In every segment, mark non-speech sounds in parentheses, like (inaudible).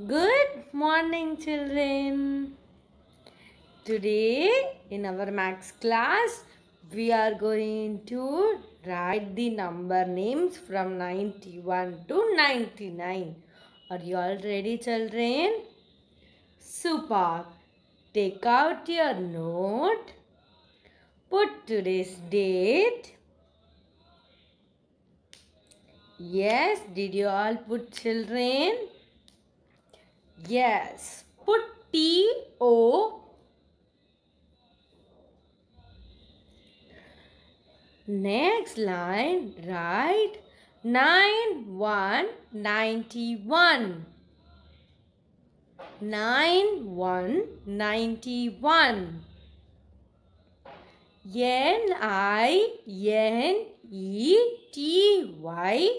Good morning children. Today in our max class we are going to write the number names from 91 to 99. Are you all ready children? Super. Take out your note. Put today's date. Yes, did you all put children? Yes. Put T O Next line, right? 9, one. Nine one 9, N I Y Yen, I, Yen, E, T, Y,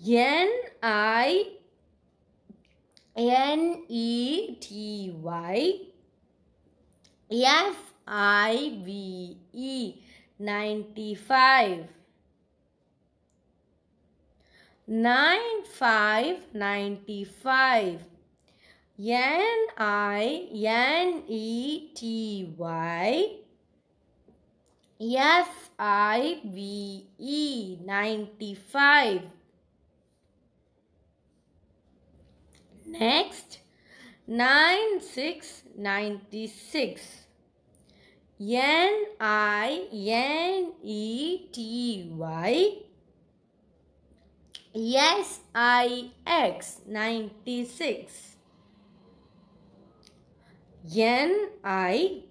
N-I-N-E-T-Y F-I-V-E 95 nine five ninety five N I N E T Y F I V E ninety five Next, 9696. N I N E T Y S I X 96 N I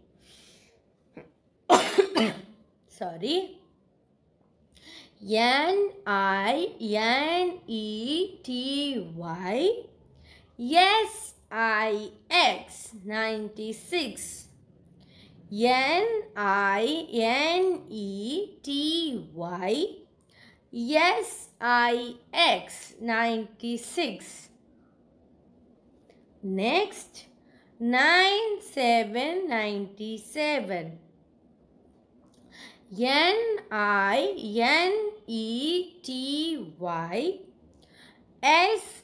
(coughs) sorry N I N E T Y Yes, I X 96. N I N E T Y. Yes, I X 96. Next, nine seven ninety 9797. N I N E T Y S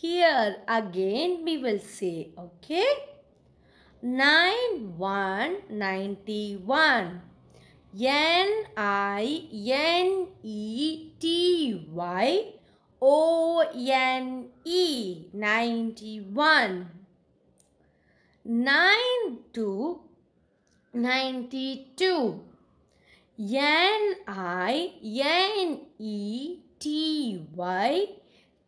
Here again we will say, okay? 9, 1, 91. N-I-N-E-T-Y one ninetyone 91. 9 to N-I-N-E-T-Y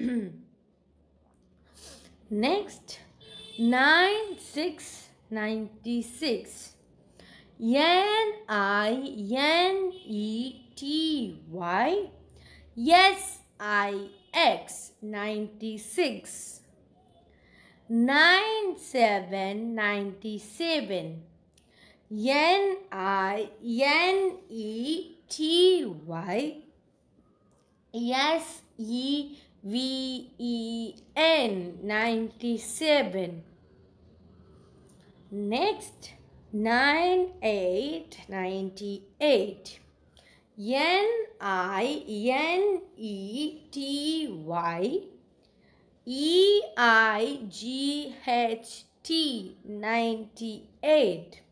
(clears throat) Next, 9696. N-I-N-E-T-Y. Yes, I X 96. 9797. N I N E T Y S E VEN 97. Next nine eight ninety eight. N I N E N I N E T Y E I G H T 98.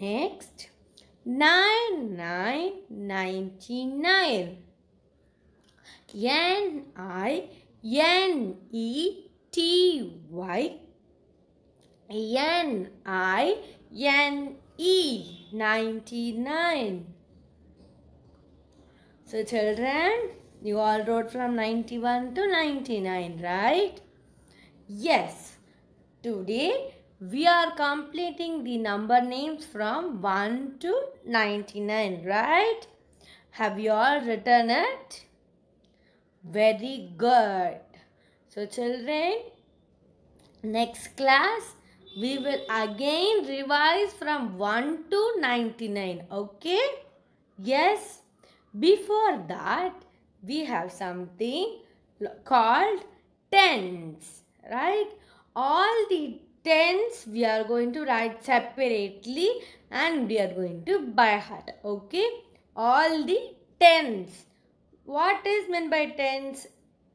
Next nine nine ninety nine. N I N E T Y N I N E 99 So children you all wrote from 91 to 99 right Yes today we are completing the number names from 1 to 99 right have you all written it very good. So children, next class we will again revise from 1 to 99. Okay? Yes. Before that, we have something called tens. Right? All the tens we are going to write separately and we are going to by heart. Okay? All the tens what is meant by tens?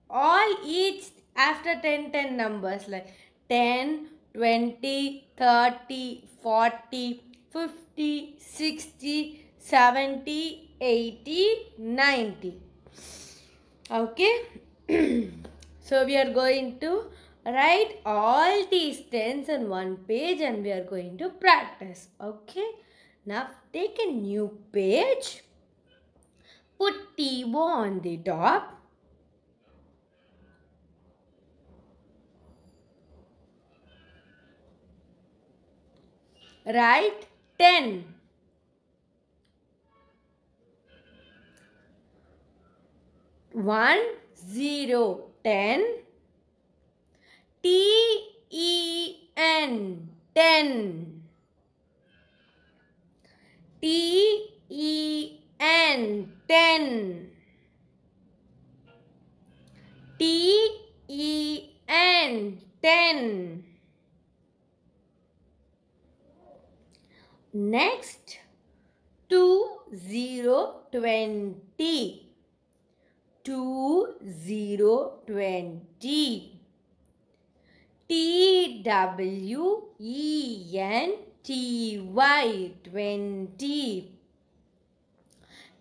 All each after 10, 10 numbers like 10, 20, 30, 40, 50, 60, 70, 80, 90. Okay. (clears throat) so we are going to write all these tens on one page and we are going to practice. Okay. Now take a new page. Put T on the top. Write 10. One, zero, ten. T E N ten. T ten T E N ten next zero twenty two zero twenty T W E N T Y twenty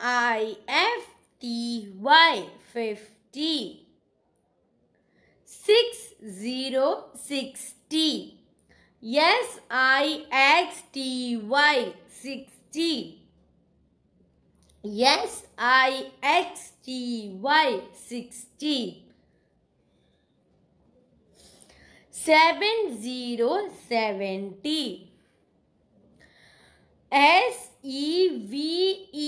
I F T Y 50 six zero I X S I X T Y sixty S I X T Y sixty seven zero seventy S E V E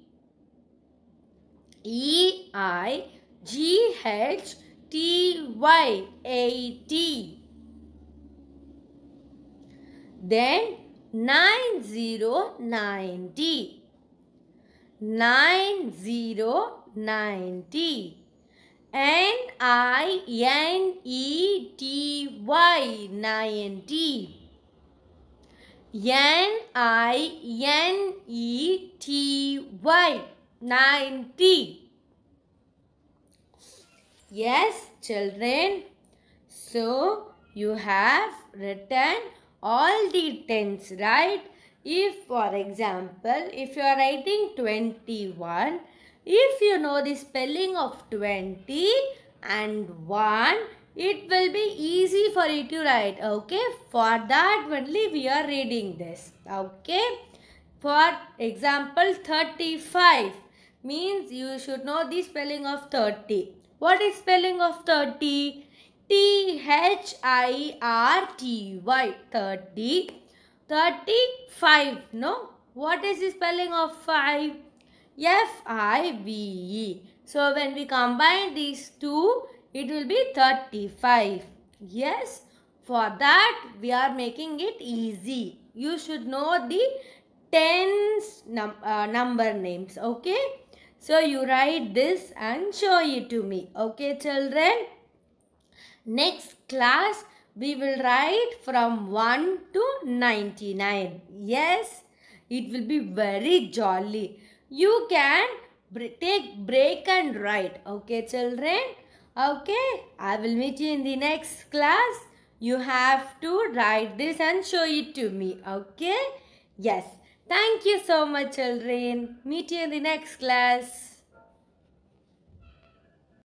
E I G H T Y A T. Then 9090. 9090. N I N E T Y 90. N I N E T Y ninety. Yes, children. So, you have written all the tens, right? If, for example, if you are writing 21, if you know the spelling of 20 and 1, it will be easy for you to write, okay? For that only we are reading this, okay? For example, 35 means you should know the spelling of 30. What is spelling of 30? T-H-I-R-T-Y. 30. 35. No? What is the spelling of 5? F-I-V-E. So when we combine these two, it will be 35. Yes? For that, we are making it easy. You should know the tens num uh, number names. Okay? So you write this and show it to me. Okay children. Next class we will write from 1 to 99. Yes, it will be very jolly. You can take break and write. Okay children. Okay, I will meet you in the next class. You have to write this and show it to me. Okay. Yes. Thank you so much children. Meet you in the next class.